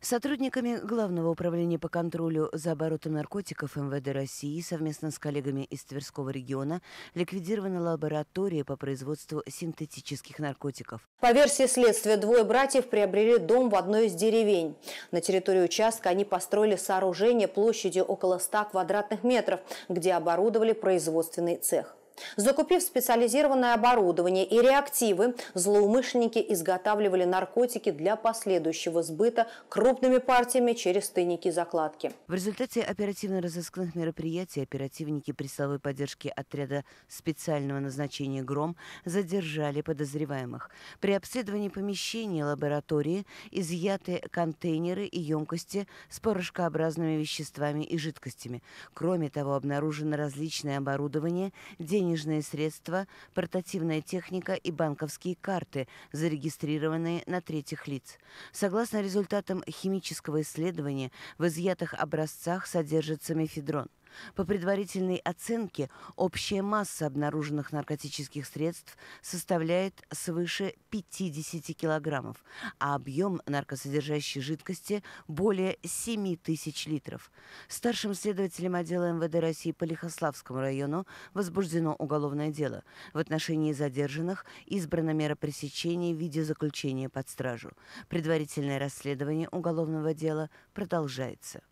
Сотрудниками Главного управления по контролю за оборотом наркотиков МВД России совместно с коллегами из Тверского региона ликвидирована лаборатория по производству синтетических наркотиков. По версии следствия, двое братьев приобрели дом в одной из деревень. На территории участка они построили сооружение площадью около 100 квадратных метров, где оборудовали производственный цех. Закупив специализированное оборудование и реактивы, злоумышленники изготавливали наркотики для последующего сбыта крупными партиями через тайники-закладки. В результате оперативно-розыскных мероприятий оперативники при силовой поддержке отряда специального назначения «Гром» задержали подозреваемых. При обследовании помещения лаборатории изъяты контейнеры и емкости с порошкообразными веществами и жидкостями. Кроме того, обнаружено различное оборудование, денежные денежные средства, портативная техника и банковские карты, зарегистрированные на третьих лиц. Согласно результатам химического исследования, в изъятых образцах содержится мефедрон – по предварительной оценке, общая масса обнаруженных наркотических средств составляет свыше 50 килограммов, а объем наркосодержащей жидкости – более 7 тысяч литров. Старшим следователем отдела МВД России по Лихославскому району возбуждено уголовное дело. В отношении задержанных избрана мера пресечения в виде заключения под стражу. Предварительное расследование уголовного дела продолжается.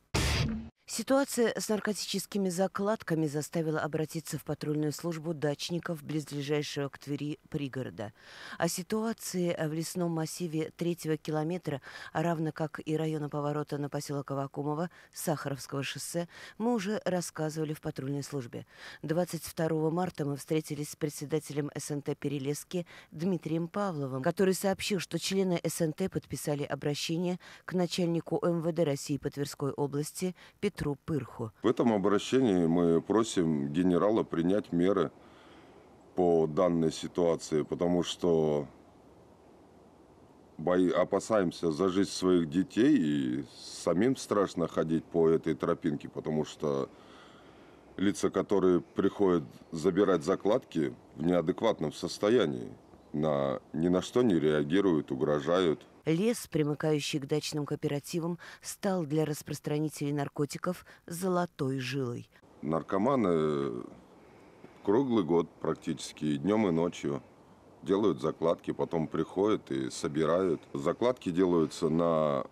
Ситуация с наркотическими закладками заставила обратиться в патрульную службу дачников близлежащего к Твери пригорода. О ситуации в лесном массиве третьего километра, а равно как и района поворота на поселок Авакумова, Сахаровского шоссе, мы уже рассказывали в патрульной службе. 22 марта мы встретились с председателем СНТ Перелески Дмитрием Павловым, который сообщил, что члены СНТ подписали обращение к начальнику МВД России по Тверской области Петру Петру Пырху. В этом обращении мы просим генерала принять меры по данной ситуации, потому что бои, опасаемся за жизнь своих детей и самим страшно ходить по этой тропинке, потому что лица, которые приходят забирать закладки в неадекватном состоянии, на, ни на что не реагируют, угрожают – Лес, примыкающий к дачным кооперативам, стал для распространителей наркотиков золотой жилой. Наркоманы э, круглый год практически, днем и ночью, делают закладки, потом приходят и собирают. Закладки делаются на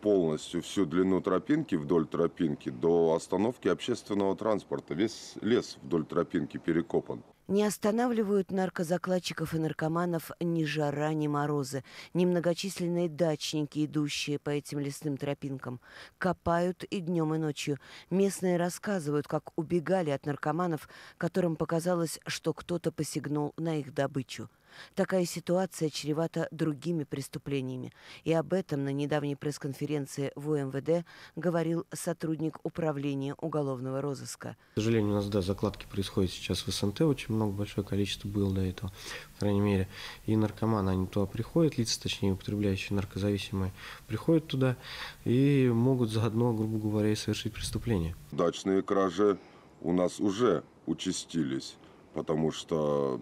полностью всю длину тропинки, вдоль тропинки, до остановки общественного транспорта. Весь лес вдоль тропинки перекопан. Не останавливают наркозакладчиков и наркоманов ни жара, ни морозы, ни многочисленные дачники, идущие по этим лесным тропинкам. Копают и днем, и ночью. Местные рассказывают, как убегали от наркоманов, которым показалось, что кто-то посягнул на их добычу. Такая ситуация чревата другими преступлениями, и об этом на недавней пресс-конференции в УМВД говорил сотрудник управления уголовного розыска. К сожалению, у нас, да, закладки происходят сейчас в СНТ, очень много, большое количество было до этого, по крайней мере. И наркоманы, они туда приходят, лица, точнее, употребляющие наркозависимые, приходят туда и могут заодно, грубо говоря, и совершить преступление. Дачные кражи у нас уже участились, потому что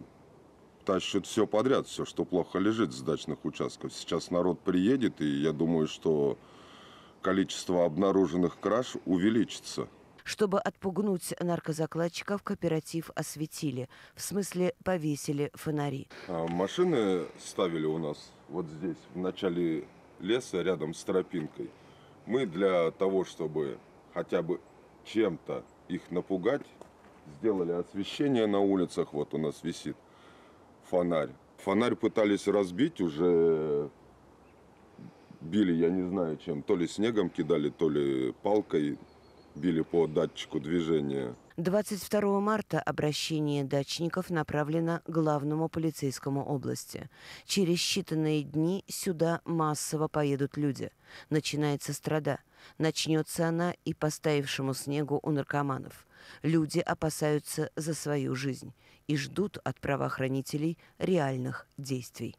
тащит все подряд, все, что плохо лежит с дачных участков. Сейчас народ приедет, и я думаю, что количество обнаруженных краж увеличится. Чтобы отпугнуть наркозакладчиков, кооператив осветили. В смысле, повесили фонари. А машины ставили у нас вот здесь, в начале леса, рядом с тропинкой. Мы для того, чтобы хотя бы чем-то их напугать, сделали освещение на улицах, вот у нас висит – фонарь. Фонарь пытались разбить уже, били, я не знаю чем, то ли снегом кидали, то ли палкой били по датчику движения. 22 марта обращение дачников направлено главному полицейскому области. Через считанные дни сюда массово поедут люди. Начинается страда. Начнется она и поставившему снегу у наркоманов. Люди опасаются за свою жизнь и ждут от правоохранителей реальных действий.